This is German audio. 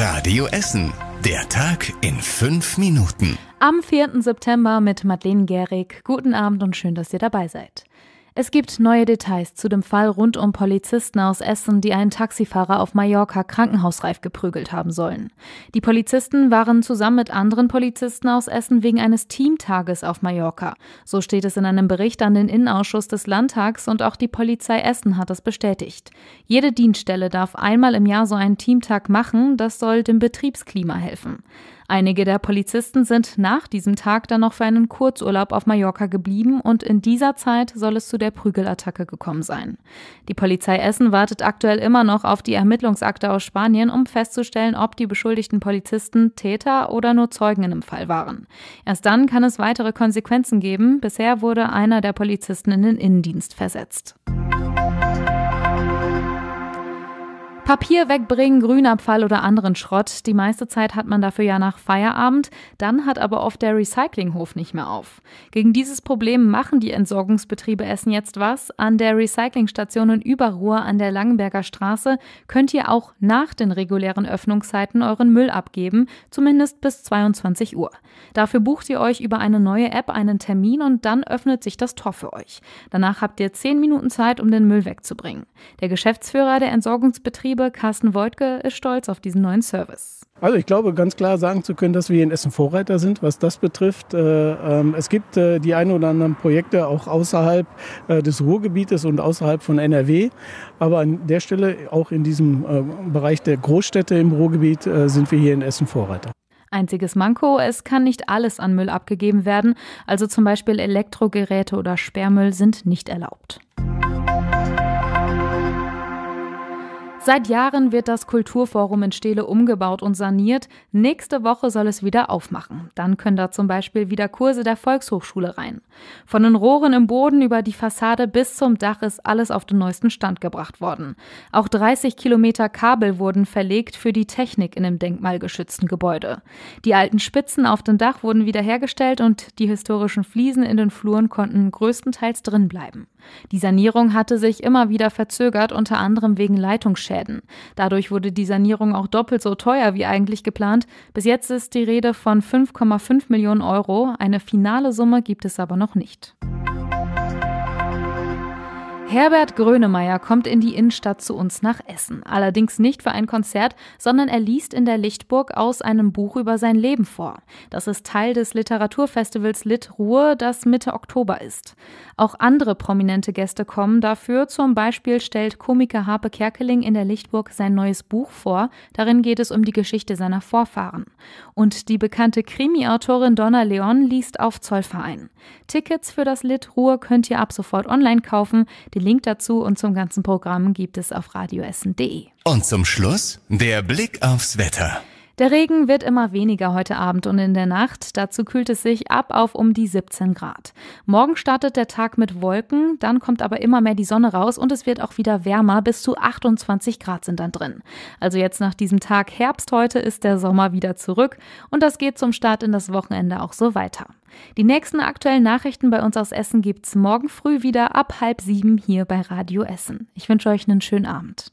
Radio Essen. Der Tag in fünf Minuten. Am 4. September mit Madeleine Gehrig. Guten Abend und schön, dass ihr dabei seid. Es gibt neue Details zu dem Fall rund um Polizisten aus Essen, die einen Taxifahrer auf Mallorca krankenhausreif geprügelt haben sollen. Die Polizisten waren zusammen mit anderen Polizisten aus Essen wegen eines Teamtages auf Mallorca. So steht es in einem Bericht an den Innenausschuss des Landtags und auch die Polizei Essen hat das bestätigt. Jede Dienststelle darf einmal im Jahr so einen Teamtag machen, das soll dem Betriebsklima helfen. Einige der Polizisten sind nach diesem Tag dann noch für einen Kurzurlaub auf Mallorca geblieben und in dieser Zeit soll es zu der Prügelattacke gekommen sein. Die Polizei Essen wartet aktuell immer noch auf die Ermittlungsakte aus Spanien, um festzustellen, ob die beschuldigten Polizisten Täter oder nur Zeugen in dem Fall waren. Erst dann kann es weitere Konsequenzen geben. Bisher wurde einer der Polizisten in den Innendienst versetzt. Papier wegbringen, Grünabfall oder anderen Schrott. Die meiste Zeit hat man dafür ja nach Feierabend. Dann hat aber oft der Recyclinghof nicht mehr auf. Gegen dieses Problem machen die Entsorgungsbetriebe Essen jetzt was. An der Recyclingstation in Überruhr an der Langenberger Straße könnt ihr auch nach den regulären Öffnungszeiten euren Müll abgeben, zumindest bis 22 Uhr. Dafür bucht ihr euch über eine neue App einen Termin und dann öffnet sich das Tor für euch. Danach habt ihr 10 Minuten Zeit, um den Müll wegzubringen. Der Geschäftsführer der Entsorgungsbetriebe Betriebe. Carsten Voigtke ist stolz auf diesen neuen Service. Also ich glaube, ganz klar sagen zu können, dass wir in Essen Vorreiter sind, was das betrifft. Äh, ähm, es gibt äh, die ein oder anderen Projekte auch außerhalb äh, des Ruhrgebietes und außerhalb von NRW. Aber an der Stelle, auch in diesem Bereich der Großstädte im Ruhrgebiet, sind wir hier in Essen Vorreiter. Einziges Manko, es kann nicht alles an Müll abgegeben werden, also zum Beispiel Elektrogeräte oder Sperrmüll sind nicht erlaubt. Seit Jahren wird das Kulturforum in Stele umgebaut und saniert. Nächste Woche soll es wieder aufmachen. Dann können da zum Beispiel wieder Kurse der Volkshochschule rein. Von den Rohren im Boden über die Fassade bis zum Dach ist alles auf den neuesten Stand gebracht worden. Auch 30 Kilometer Kabel wurden verlegt für die Technik in dem denkmalgeschützten Gebäude. Die alten Spitzen auf dem Dach wurden wiederhergestellt und die historischen Fliesen in den Fluren konnten größtenteils drin bleiben. Die Sanierung hatte sich immer wieder verzögert, unter anderem wegen Leitungsschäden. Dadurch wurde die Sanierung auch doppelt so teuer wie eigentlich geplant. Bis jetzt ist die Rede von 5,5 Millionen Euro. Eine finale Summe gibt es aber noch nicht. Herbert Grönemeyer kommt in die Innenstadt zu uns nach Essen. Allerdings nicht für ein Konzert, sondern er liest in der Lichtburg aus einem Buch über sein Leben vor. Das ist Teil des Literaturfestivals Lit Ruhr, das Mitte Oktober ist. Auch andere prominente Gäste kommen dafür. Zum Beispiel stellt Komiker Harpe Kerkeling in der Lichtburg sein neues Buch vor. Darin geht es um die Geschichte seiner Vorfahren. Und die bekannte Krimi-Autorin Donna Leon liest auf Zollverein. Tickets für das Lit Ruhr könnt ihr ab sofort online kaufen. Den Link dazu und zum ganzen Programm gibt es auf radioessen.de. Und zum Schluss der Blick aufs Wetter. Der Regen wird immer weniger heute Abend und in der Nacht. Dazu kühlt es sich ab auf um die 17 Grad. Morgen startet der Tag mit Wolken, dann kommt aber immer mehr die Sonne raus und es wird auch wieder wärmer. Bis zu 28 Grad sind dann drin. Also jetzt nach diesem Tag Herbst heute ist der Sommer wieder zurück und das geht zum Start in das Wochenende auch so weiter. Die nächsten aktuellen Nachrichten bei uns aus Essen gibt's morgen früh wieder ab halb sieben hier bei Radio Essen. Ich wünsche euch einen schönen Abend.